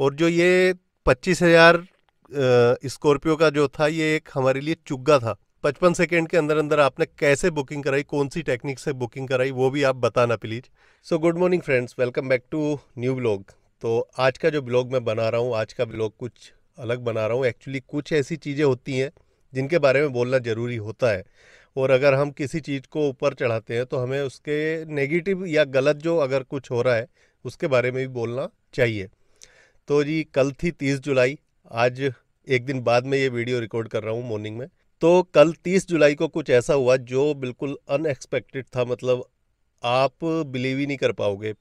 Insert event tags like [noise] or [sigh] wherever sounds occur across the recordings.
और जो ये पच्चीस हजार स्कॉर्पियो का जो था ये एक हमारे लिए चुग्गा था पचपन सेकेंड के अंदर अंदर आपने कैसे बुकिंग कराई कौन सी टेक्निक से बुकिंग कराई वो भी आप बताना please so good morning friends welcome back to new blog तो आज का जो ब्लॉग मैं बना रहा हूँ आज का ब्लॉग कुछ अलग बना रहा हूँ एक्चुअली कुछ ऐसी चीज़ें होती हैं जिनके बारे में बोलना ज़रूरी होता है और अगर हम किसी चीज़ को ऊपर चढ़ाते हैं तो हमें उसके नेगेटिव या गलत जो अगर कुछ हो रहा है उसके बारे में भी बोलना चाहिए तो जी कल थी तीस जुलाई आज एक दिन बाद में ये वीडियो रिकॉर्ड कर रहा हूँ मॉर्निंग में तो कल तीस जुलाई को कुछ ऐसा हुआ जो बिल्कुल अनएक्सपेक्टेड था मतलब आप बिलीव ही नहीं कर पाओगे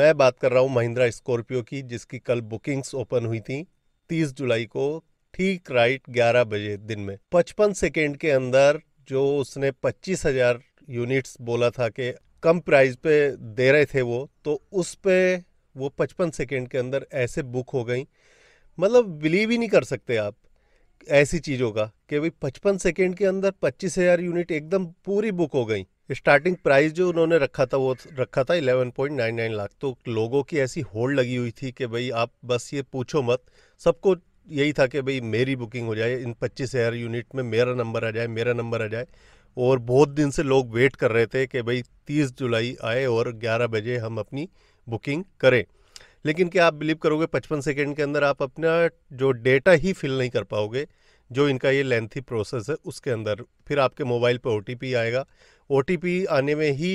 मैं बात कर रहा हूँ महिंद्रा स्कॉर्पियो की जिसकी कल बुकिंग्स ओपन हुई थी तीस जुलाई को ठीक राइट ग्यारह बजे दिन में पचपन सेकेंड के अंदर जो उसने पच्चीस हज़ार यूनिट्स बोला था कि कम प्राइस पे दे रहे थे वो तो उस पर वो पचपन सेकेंड के अंदर ऐसे बुक हो गई मतलब बिलीव ही नहीं कर सकते आप ऐसी चीज़ों का कि भाई पचपन सेकेंड के अंदर पच्चीस हज़ार यूनिट एकदम पूरी बुक हो गई स्टार्टिंग प्राइस जो उन्होंने रखा था वो रखा था पॉइंट नाइन नाइन लाख तो लोगों की ऐसी होल्ड लगी हुई थी कि भाई आप बस ये पूछो मत सबको यही था कि भाई मेरी बुकिंग हो जाए इन पच्चीस हज़ार यूनिट में मेरा नंबर आ जाए मेरा नंबर आ जाए और बहुत दिन से लोग वेट कर रहे थे कि भाई तीस जुलाई आए और ग्यारह बजे हम अपनी बुकिंग करें लेकिन क्या आप बिलीव करोगे पचपन सेकेंड के अंदर आप अपना जो डेटा ही फिल नहीं कर पाओगे जो इनका ये लेंथी प्रोसेस है उसके अंदर फिर आपके मोबाइल पर ओ आएगा ओ आने में ही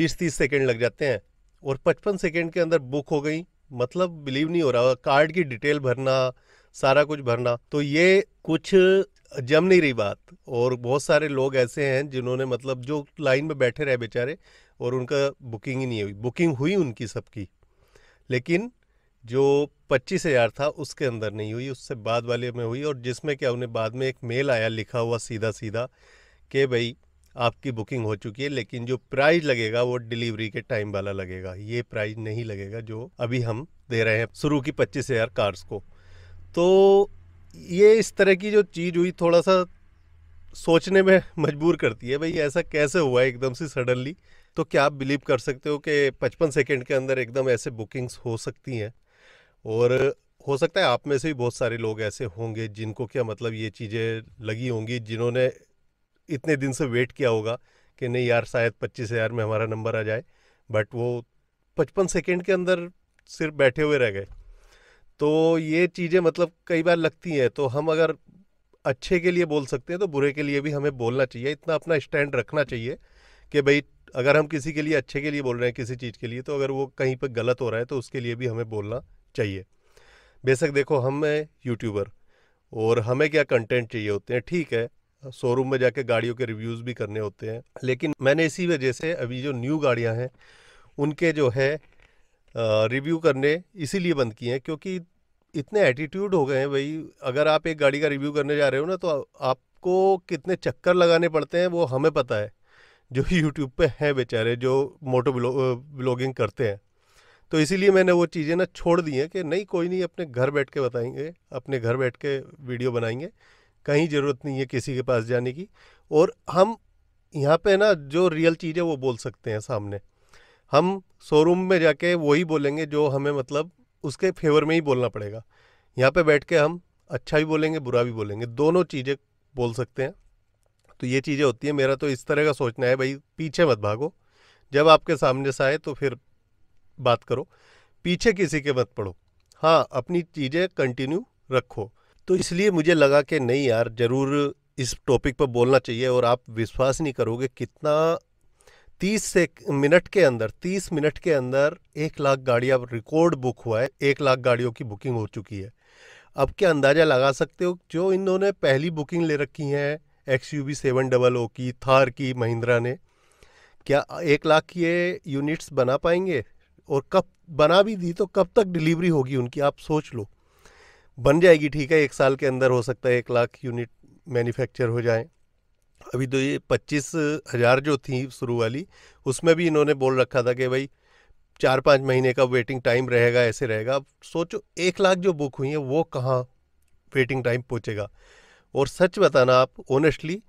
बीस तीस सेकेंड लग जाते हैं और पचपन सेकेंड के अंदर बुक हो गई मतलब बिलीव नहीं हो रहा कार्ड की डिटेल भरना सारा कुछ भरना तो ये कुछ जम नहीं रही बात और बहुत सारे लोग ऐसे हैं जिन्होंने मतलब जो लाइन में बैठे रहे बेचारे और उनका बुकिंग ही नहीं हुई बुकिंग हुई उनकी सबकी लेकिन जो पच्चीस हज़ार था उसके अंदर नहीं हुई उससे बाद वाले में हुई और जिसमें क्या उन्हें बाद में एक मेल आया लिखा हुआ सीधा सीधा कि भाई आपकी बुकिंग हो चुकी है लेकिन जो प्राइस लगेगा वो डिलीवरी के टाइम वाला लगेगा ये प्राइस नहीं लगेगा जो अभी हम दे रहे हैं शुरू की पच्चीस हज़ार कार्स को तो ये इस तरह की जो चीज़ हुई थोड़ा सा सोचने में मजबूर करती है भाई ऐसा कैसे हुआ एकदम से सडनली तो क्या आप बिलीव कर सकते हो कि पचपन सेकेंड के अंदर एकदम ऐसे बुकिंग्स हो सकती हैं और हो सकता है आप में से भी बहुत सारे लोग ऐसे होंगे जिनको क्या मतलब ये चीज़ें लगी होंगी जिन्होंने इतने दिन से वेट किया होगा कि नहीं यार शायद पच्चीस हज़ार में हमारा नंबर आ जाए बट वो पचपन सेकेंड के अंदर सिर्फ बैठे हुए रह गए तो ये चीज़ें मतलब कई बार लगती हैं तो हम अगर अच्छे के लिए बोल सकते हैं तो बुरे के लिए भी हमें बोलना चाहिए इतना अपना स्टैंड रखना चाहिए कि भाई अगर हम किसी के लिए अच्छे के लिए बोल रहे हैं किसी चीज़ के लिए तो अगर वो कहीं पर गलत हो रहा है तो उसके लिए भी हमें बोलना चाहिए बेशक देखो हम हैं यूट्यूबर और हमें क्या कंटेंट चाहिए होते हैं ठीक है शोरूम में जाके गाड़ियों के रिव्यूज़ भी करने होते हैं लेकिन मैंने इसी वजह से अभी जो न्यू गाड़ियाँ हैं उनके जो है रिव्यू करने इसीलिए बंद किए हैं क्योंकि इतने एटीट्यूड हो गए हैं भाई अगर आप एक गाड़ी का रिव्यू करने जा रहे हो ना तो आपको कितने चक्कर लगाने पड़ते हैं वो हमें पता है जो यूट्यूब [laughs] पे हैं बेचारे जो मोटो ब्लॉगिंग करते हैं तो इसीलिए मैंने वो चीज़ें ना छोड़ दी हैं कि नहीं कोई नहीं अपने घर बैठ के बताएंगे अपने घर बैठ के वीडियो बनाएंगे कहीं ज़रूरत नहीं है किसी के पास जाने की और हम यहाँ पे ना जो रियल चीज़ है वो बोल सकते हैं सामने हम शोरूम में जाके वही बोलेंगे जो हमें मतलब उसके फेवर में ही बोलना पड़ेगा यहाँ पे बैठ के हम अच्छा भी बोलेंगे बुरा भी बोलेंगे दोनों चीज़ें बोल सकते हैं तो ये चीज़ें होती हैं मेरा तो इस तरह का सोचना है भाई पीछे मत भागो जब आपके सामने से आए तो फिर बात करो पीछे किसी के मत पढ़ो हाँ अपनी चीज़ें कंटिन्यू रखो तो इसलिए मुझे लगा कि नहीं यार ज़रूर इस टॉपिक पर बोलना चाहिए और आप विश्वास नहीं करोगे कितना तीस से मिनट के अंदर तीस मिनट के अंदर एक लाख गाड़ियां रिकॉर्ड बुक हुआ है एक लाख गाड़ियों की बुकिंग हो चुकी है अब क्या अंदाज़ा लगा सकते हो जो इन्होंने पहली बुकिंग ले रखी है X U V seven double O की थार की महिंद्रा ने क्या एक लाख ये यूनिट्स बना पाएंगे और कब बना भी दी तो कब तक डिलीवरी होगी उनकी आप सोच लो बन जाएगी ठीक है एक साल के अंदर हो सकता है एक लाख यूनिट मैन्युफैक्चर हो जाए अभी तो ये पच्चीस हज़ार जो थी शुरू वाली उसमें भी इन्होंने बोल रखा था कि भाई चार पाँच महीने का वेटिंग टाइम रहेगा ऐसे रहेगा अब सोचो एक लाख जो बुक हुई है वो कहाँ वेटिंग टाइम पहुँचेगा और सच बताना आप ऑनेस्टली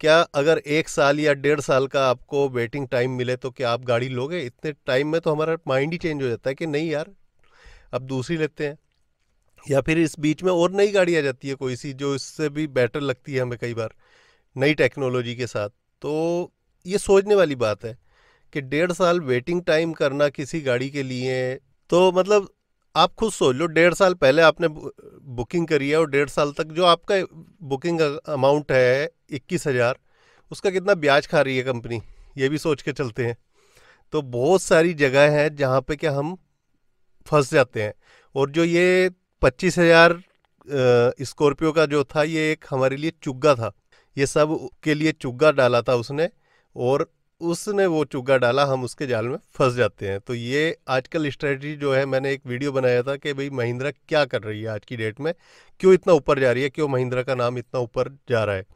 क्या अगर एक साल या डेढ़ साल का आपको वेटिंग टाइम मिले तो क्या आप गाड़ी लोगे इतने टाइम में तो हमारा माइंड ही चेंज हो जाता है कि नहीं यार अब दूसरी लेते हैं या फिर इस बीच में और नई गाड़ी आ जाती है कोई सी जो इससे भी बेटर लगती है हमें कई बार नई टेक्नोलॉजी के साथ तो ये सोचने वाली बात है कि डेढ़ साल वेटिंग टाइम करना किसी गाड़ी के लिए तो मतलब आप खुद सोच लो डेढ़ साल पहले आपने बुकिंग करी है और डेढ़ साल तक जो आपका बुकिंग अमाउंट है इक्कीस हज़ार उसका कितना ब्याज खा रही है कंपनी ये भी सोच के चलते हैं तो बहुत सारी जगह हैं जहाँ पे क्या हम फंस जाते हैं और जो ये पच्चीस हज़ार स्कॉर्पियो का जो था ये एक हमारे लिए चुग्गा था ये सब के लिए चुग्गा डाला था उसने और उसने वो चुग्गा डाला हम उसके जाल में फंस जाते हैं तो ये आजकल स्ट्रेटजी जो है मैंने एक वीडियो बनाया था कि भाई महिंद्रा क्या कर रही है आज की डेट में क्यों इतना ऊपर जा रही है क्यों महिंद्रा का नाम इतना ऊपर जा रहा है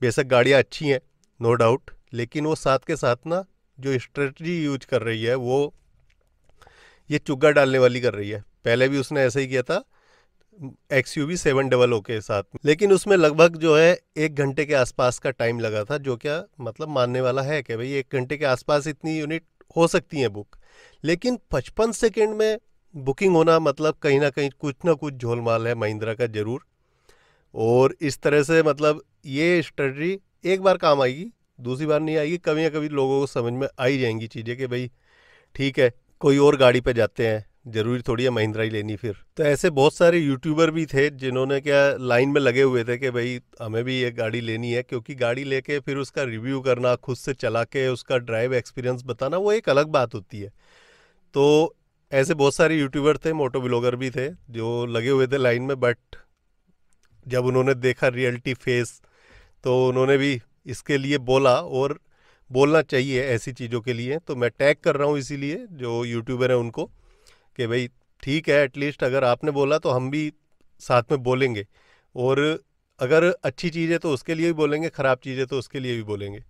बेशक गाड़ियाँ अच्छी हैं नो डाउट लेकिन वो साथ के साथ ना जो स्ट्रेटजी यूज कर रही है वो ये चुग्गा डालने वाली कर रही है पहले भी उसने ऐसे ही किया था X U seven double O के साथ लेकिन उसमें लगभग जो है एक घंटे के आसपास का टाइम लगा था जो क्या मतलब मानने वाला है कि भाई एक घंटे के आसपास इतनी यूनिट हो सकती हैं बुक लेकिन पचपन सेकेंड में बुकिंग होना मतलब कहीं ना कहीं कुछ ना कुछ झोलमाल है महिंद्रा का ज़रूर और इस तरह से मतलब ये स्ट्रेटजी एक बार काम आएगी दूसरी बार नहीं आएगी कभी ना कभी लोगों को समझ में आई जाएंगी चीज़ें कि भाई ठीक है कोई और गाड़ी पे जाते हैं जरूरी थोड़ी है महिंद्रा ही लेनी फिर तो ऐसे बहुत सारे यूट्यूबर भी थे जिन्होंने क्या लाइन में लगे हुए थे कि भाई हमें भी एक गाड़ी लेनी है क्योंकि गाड़ी लेके फिर उसका रिव्यू करना खुद से चला के उसका ड्राइव एक्सपीरियंस बताना वो एक अलग बात होती है तो ऐसे बहुत सारे यूट्यूबर थे मोटो ब्लॉगर भी थे जो लगे हुए थे लाइन में बट जब उन्होंने देखा रियलिटी फेस तो उन्होंने भी इसके लिए बोला और बोलना चाहिए ऐसी चीज़ों के लिए तो मैं टैग कर रहा हूँ इसीलिए जो यूट्यूबर हैं उनको कि भाई ठीक है एटलीस्ट अगर आपने बोला तो हम भी साथ में बोलेंगे और अगर अच्छी चीज़ है तो उसके लिए भी बोलेंगे ख़राब चीज़ है तो उसके लिए भी बोलेंगे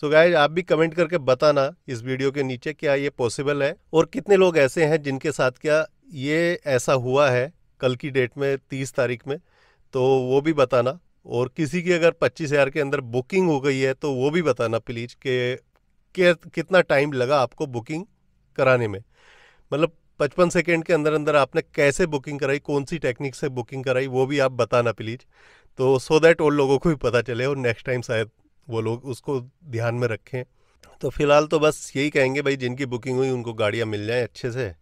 सो so गाइज आप भी कमेंट करके बताना इस वीडियो के नीचे क्या ये पॉसिबल है और कितने लोग ऐसे हैं जिनके साथ क्या ये ऐसा हुआ है कल की डेट में तीस तारीख में तो वो भी बताना और किसी की अगर पच्चीस हज़ार के अंदर बुकिंग हो गई है तो वो भी बताना प्लीज़ के कितना टाइम लगा आपको बुकिंग कराने में मतलब पचपन सेकेंड के अंदर अंदर आपने कैसे बुकिंग कराई कौन सी टेक्निक से बुकिंग कराई वो भी आप बताना प्लीज़ तो सो दैट और लोगों को भी पता चले और नेक्स्ट टाइम शायद वो लोग उसको ध्यान में रखें तो फिलहाल तो बस यही कहेंगे भाई जिनकी बुकिंग हुई उनको गाड़ियाँ मिल जाएँ अच्छे से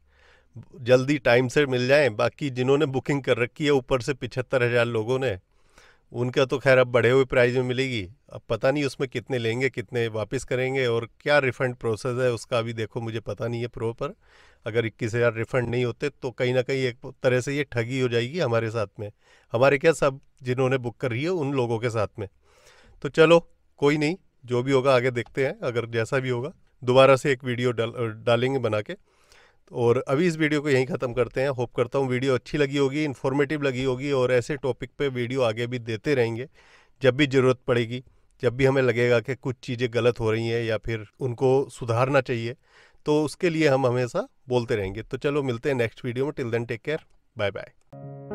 जल्दी टाइम से मिल जाएँ बाकी जिन्होंने बुकिंग कर रखी है ऊपर से पिछहत्तर हज़ार लोगों ने उनका तो खैर अब बढ़े हुए प्राइस में मिलेगी अब पता नहीं उसमें कितने लेंगे कितने वापस करेंगे और क्या रिफ़ंड प्रोसेस है उसका अभी देखो मुझे पता नहीं है प्रोपर अगर इक्कीस हज़ार रिफ़ंड नहीं होते तो कहीं ना कहीं एक तरह से ये ठगी हो जाएगी हमारे साथ में हमारे क्या सब जिन्होंने बुक कर रही है उन लोगों के साथ में तो चलो कोई नहीं जो भी होगा आगे देखते हैं अगर जैसा भी होगा दोबारा से एक वीडियो डाल डालेंगे बना के और अभी इस वीडियो को यहीं ख़त्म करते हैं होप करता हूँ वीडियो अच्छी लगी होगी इन्फॉर्मेटिव लगी होगी और ऐसे टॉपिक पे वीडियो आगे भी देते रहेंगे जब भी ज़रूरत पड़ेगी जब भी हमें लगेगा कि कुछ चीज़ें गलत हो रही हैं या फिर उनको सुधारना चाहिए तो उसके लिए हम हमेशा बोलते रहेंगे तो चलो मिलते हैं नेक्स्ट वीडियो में till then take care bye bye